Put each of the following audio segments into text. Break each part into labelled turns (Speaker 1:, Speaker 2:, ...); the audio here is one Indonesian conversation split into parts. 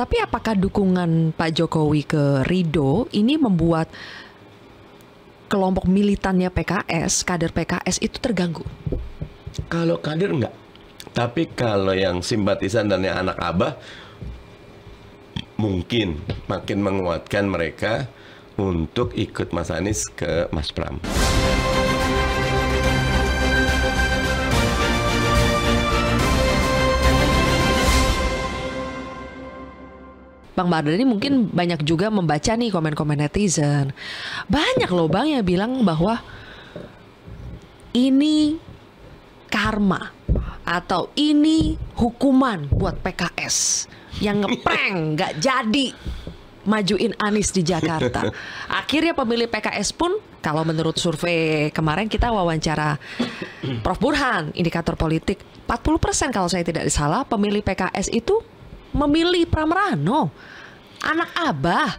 Speaker 1: Tapi apakah dukungan Pak Jokowi ke Rido ini membuat kelompok militannya PKS, kader PKS itu terganggu?
Speaker 2: Kalau kader enggak. Tapi kalau yang simpatisan dan yang anak abah mungkin makin menguatkan mereka untuk ikut Mas Anies ke Mas Pram.
Speaker 1: Bang Mardani mungkin banyak juga membaca nih komen-komen netizen. Banyak loh Bang yang bilang bahwa ini karma atau ini hukuman buat PKS yang ngeprank nggak jadi majuin Anies di Jakarta. Akhirnya pemilih PKS pun kalau menurut survei kemarin kita wawancara Prof Burhan indikator politik 40% kalau saya tidak salah pemilih PKS itu memilih Pramrano, anak Abah.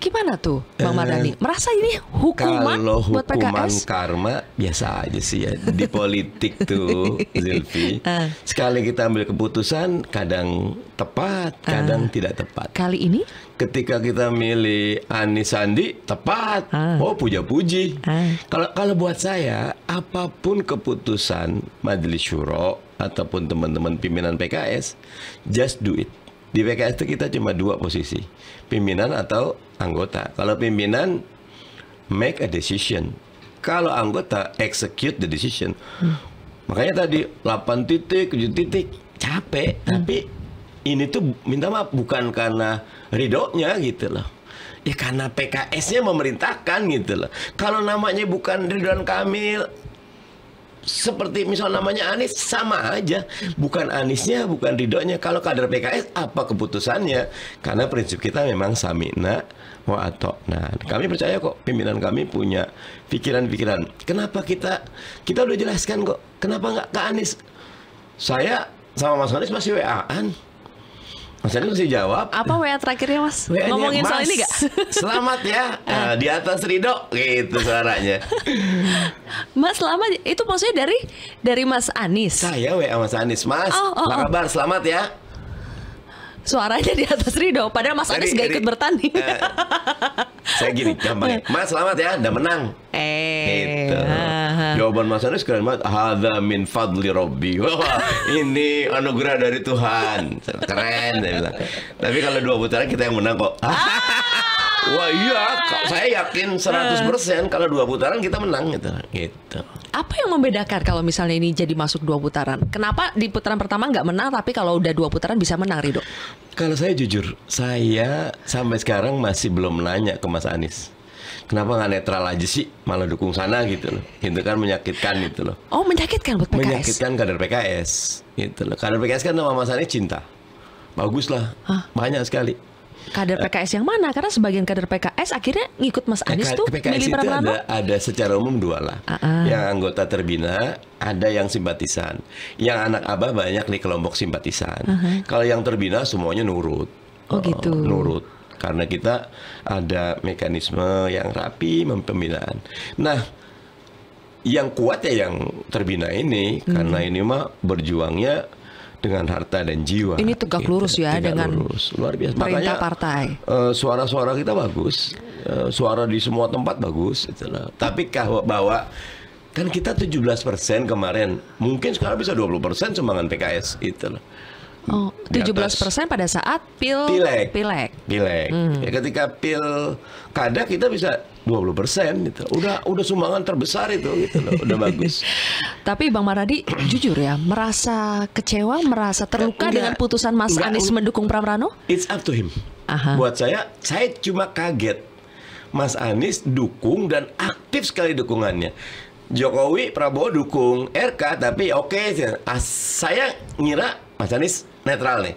Speaker 1: Gimana tuh Bang eh, Mardani Merasa ini
Speaker 2: hukuman kalau buat hukuman karma biasa aja sih ya di politik tuh Zilvi. Uh. Sekali kita ambil keputusan kadang tepat, ah. kadang uh. tidak tepat. Kali ini ketika kita milih Anis Sandi tepat. Uh. Oh puja-puji. Kalau kalau buat saya apapun keputusan Majelis Syuro ataupun teman-teman pimpinan PKS, just do it. Di PKS itu kita cuma dua posisi, pimpinan atau anggota. Kalau pimpinan, make a decision. Kalau anggota, execute the decision. Hmm. Makanya tadi 8 titik, 7 titik, capek. Hmm. Tapi ini tuh minta maaf bukan karena nya gitu loh. Ya karena PKS-nya memerintahkan gitu loh. Kalau namanya bukan Ridwan Kamil, seperti misal namanya Anies sama aja bukan Aniesnya bukan Ridhonya kalau kader PKS apa keputusannya karena prinsip kita memang samina wa nah kami percaya kok pimpinan kami punya pikiran-pikiran kenapa kita kita udah jelaskan kok kenapa nggak ke Anies saya sama Mas Anies masih WA-an Mas Andi mesti jawab.
Speaker 1: Apa WA terakhirnya Mas? WA Ngomongin mas, soal ini gak? Selamat ya
Speaker 2: Uh, di atas Ridho, gitu suaranya.
Speaker 1: mas selamat itu maksudnya dari dari Mas Anis.
Speaker 2: Saya WA Mas Anis. Mas, oh, oh, apa oh. kabar? Selamat ya.
Speaker 1: Suaranya di atas
Speaker 2: Ridho, padahal Mas Anis Anies gak ikut bertanding. Eh, saya gini gampangnya mas selamat ya udah menang eh gitu. uh jawaban mas Anies keren banget hada min fadli robbi wah ini anugerah dari Tuhan keren tapi kalau dua putaran kita yang menang kok ah! Wah iya, saya yakin 100% kalau dua putaran kita menang gitu. Gitu.
Speaker 1: Apa yang membedakan kalau misalnya ini jadi masuk dua putaran? Kenapa di putaran pertama nggak menang tapi kalau udah dua putaran bisa menang Ridho?
Speaker 2: Kalau saya jujur, saya sampai sekarang masih belum nanya ke Mas Anies kenapa nggak netral aja sih malah dukung sana gitu loh itu kan menyakitkan gitu loh
Speaker 1: oh menyakitkan buat PKS menyakitkan
Speaker 2: kader PKS gitu loh kader PKS kan sama Mas Anies cinta bagus lah banyak sekali
Speaker 1: kader eh. PKS yang mana? Karena sebagian kader PKS akhirnya ngikut Mas Anies tuh PKS milih itu ada,
Speaker 2: ada secara umum dua lah. Uh -uh. Yang anggota terbina, ada yang simpatisan. Yang anak abah banyak di kelompok simpatisan. Uh -huh. Kalau yang terbina semuanya nurut. Oh, oh gitu. nurut. Karena kita ada mekanisme yang rapi pembinaan. Nah, yang kuat ya yang terbina ini hmm. karena ini mah berjuangnya dengan harta dan jiwa. Ini
Speaker 1: tegak lurus ya tegak dengan
Speaker 2: lurus. luar biasa. Perintah Makanya, partai. Uh, suara-suara kita bagus, uh, suara di semua tempat bagus. Itulah. Tapi kah bawa kan kita 17 persen kemarin, mungkin sekarang bisa 20 persen sumbangan PKS itu loh. Oh, tujuh belas persen
Speaker 1: pada saat pil pilek. Pilek.
Speaker 2: Pilek. Hmm. Ya, ketika pil kada kita bisa 20 persen gitu. Udah udah sumbangan terbesar itu gitu loh. Udah bagus.
Speaker 1: Tapi Bang Maradi jujur ya, merasa kecewa, merasa terluka enggak, dengan putusan Mas enggak, Anies mendukung Pramrano?
Speaker 2: It's up to him. Aha. Buat saya, saya cuma kaget. Mas Anies dukung dan aktif sekali dukungannya. Jokowi Prabowo dukung RK tapi oke okay, saya ngira Mas Anies netral nih.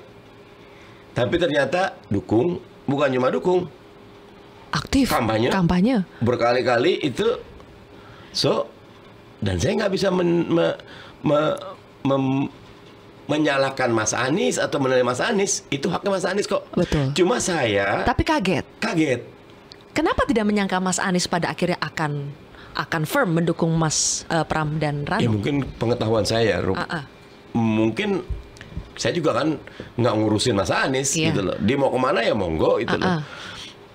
Speaker 2: Tapi ternyata dukung, bukan cuma dukung. Aktif. Kampanye. Kampanye. Berkali-kali itu. So, dan saya nggak bisa men, me, me, mem, menyalahkan Mas Anies atau menilai Mas Anies itu haknya Mas Anies kok. Betul. Cuma saya. Tapi kaget. Kaget.
Speaker 1: Kenapa tidak menyangka Mas Anies pada akhirnya akan akan firm mendukung Mas uh, Pram dan Rano? Ya
Speaker 2: mungkin pengetahuan saya, Ruk. Uh ah, -uh. Ah. Mungkin saya juga kan nggak ngurusin Mas Anies yeah. gitu loh. Dia mau kemana ya monggo itu uh -uh. loh.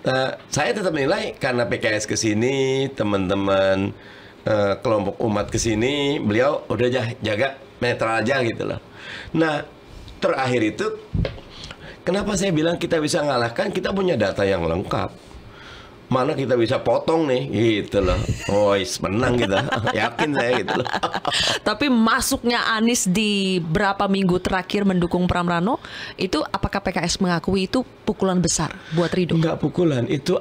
Speaker 2: Uh, saya tetap menilai karena PKS kesini, teman-teman uh, kelompok umat kesini, beliau udah aja jaga netral aja gitu loh. Nah, terakhir itu kenapa saya bilang kita bisa ngalahkan? Kita punya data yang lengkap mana kita bisa potong nih gitu loh. Ois oh, menang kita. Yakin saya gitu loh.
Speaker 1: Tapi masuknya Anies di berapa minggu terakhir mendukung Pramrano itu apakah PKS mengakui itu pukulan besar
Speaker 2: buat Ridho? Enggak pukulan, itu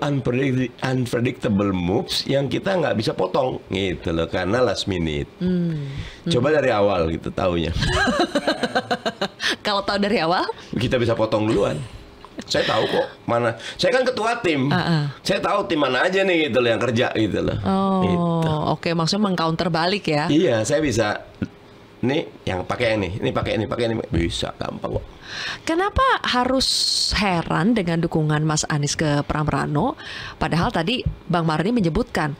Speaker 2: unpredictable moves yang kita nggak bisa potong gitu loh karena last minute. Hmm. Coba dari awal gitu taunya.
Speaker 1: Kalau tahu dari awal?
Speaker 2: Kita bisa potong duluan saya tahu kok mana. Saya kan ketua tim. Uh -uh. Saya tahu tim mana aja nih gitu loh yang kerja gitu loh.
Speaker 1: Oh, gitu. oke okay. maksudnya mengcounter balik ya. Iya,
Speaker 2: saya bisa ini yang pakai ini, ini pakai ini, pakai ini bisa gampang kok.
Speaker 1: Kenapa harus heran dengan dukungan Mas Anies ke Pramrano? Padahal tadi Bang Marni menyebutkan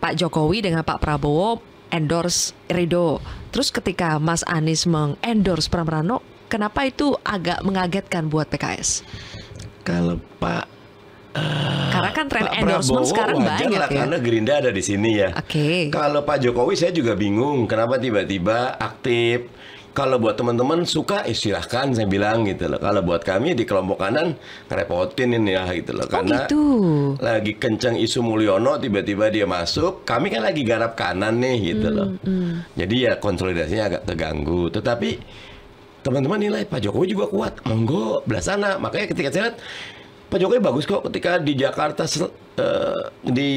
Speaker 1: Pak Jokowi dengan Pak Prabowo endorse Rido. Terus ketika Mas Anies mengendorse Pramrano, Kenapa itu agak mengagetkan buat PKS?
Speaker 2: Kalau Pak
Speaker 1: Uh, karena kan tren Pak endorsement sekarang banyak ya. Karena
Speaker 2: Gerinda ada di sini ya. Oke. Okay. Kalau Pak Jokowi saya juga bingung kenapa tiba-tiba aktif. Kalau buat teman-teman suka eh, silahkan saya bilang gitu loh. Kalau buat kami di kelompok kanan repotin ini ya gitu loh. Oh, karena oh gitu. lagi kenceng isu Mulyono tiba-tiba dia masuk. Kami kan lagi garap kanan nih gitu hmm, loh. Hmm. Jadi ya konsolidasinya agak terganggu. Tetapi teman-teman nilai Pak Jokowi juga kuat monggo belah sana makanya ketika saya lihat Pak Jokowi bagus kok ketika di Jakarta uh, di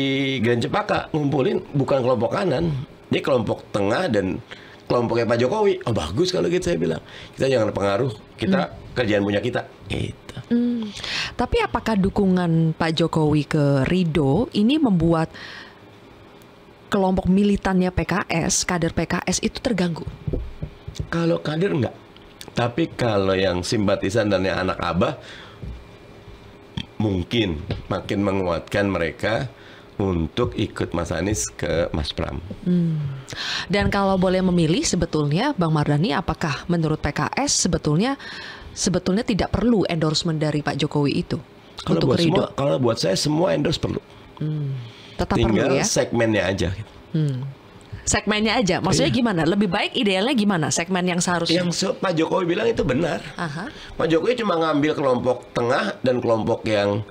Speaker 2: Grand Cepaka ngumpulin bukan kelompok kanan dia kelompok tengah dan kelompoknya Pak Jokowi oh bagus kalau gitu saya bilang kita jangan pengaruh kita hmm. kerjaan punya kita gitu
Speaker 1: hmm. tapi apakah dukungan Pak Jokowi ke Rido ini membuat kelompok militannya PKS kader PKS itu terganggu
Speaker 2: kalau kader enggak tapi kalau yang simpatisan dan yang anak abah mungkin makin menguatkan mereka untuk ikut Mas Anies ke Mas Pram.
Speaker 1: Hmm. Dan kalau boleh memilih sebetulnya Bang Mardhani apakah menurut PKS sebetulnya sebetulnya tidak perlu endorsement dari Pak Jokowi itu?
Speaker 2: Kalau untuk buat semua, kalau buat saya semua endorse perlu. Hmm. Tetap Tinggal perlu ya. segmennya aja. Hmm
Speaker 1: segmennya aja. Maksudnya iya. gimana? Lebih baik idealnya gimana? Segmen yang seharusnya. Yang se
Speaker 2: Pak Jokowi bilang itu benar. Aha. Pak Jokowi cuma ngambil kelompok tengah dan kelompok yang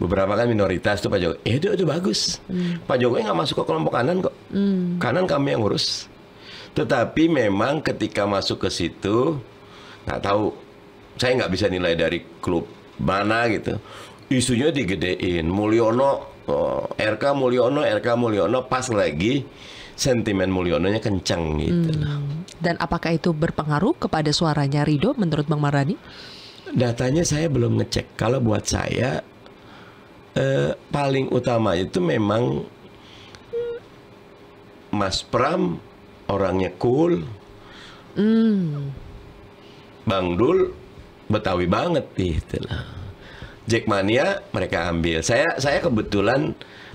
Speaker 2: beberapa kan minoritas tuh Pak Jokowi. Eh, itu itu bagus. Hmm. Pak Jokowi nggak masuk ke kelompok kanan kok. Hmm. Kanan kami yang ngurus. Tetapi memang ketika masuk ke situ nggak tahu. Saya nggak bisa nilai dari klub mana gitu. Isunya digedein. Mulyono, oh, RK Mulyono, RK Mulyono pas lagi sentimen Mulyononya kencang gitu.
Speaker 1: Hmm. Dan apakah itu berpengaruh kepada suaranya Rido menurut Bang marani
Speaker 2: Datanya saya belum ngecek. Kalau buat saya eh, paling utama itu memang Mas Pram orangnya cool.
Speaker 1: Hmm.
Speaker 2: Bang Dul Betawi banget gitu lah. Jackmania mereka ambil. Saya saya kebetulan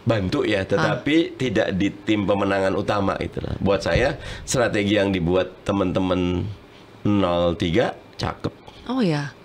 Speaker 2: bantu ya, tetapi ah. tidak di tim pemenangan utama itulah. Buat saya strategi yang dibuat teman-teman 03 cakep.
Speaker 1: Oh ya.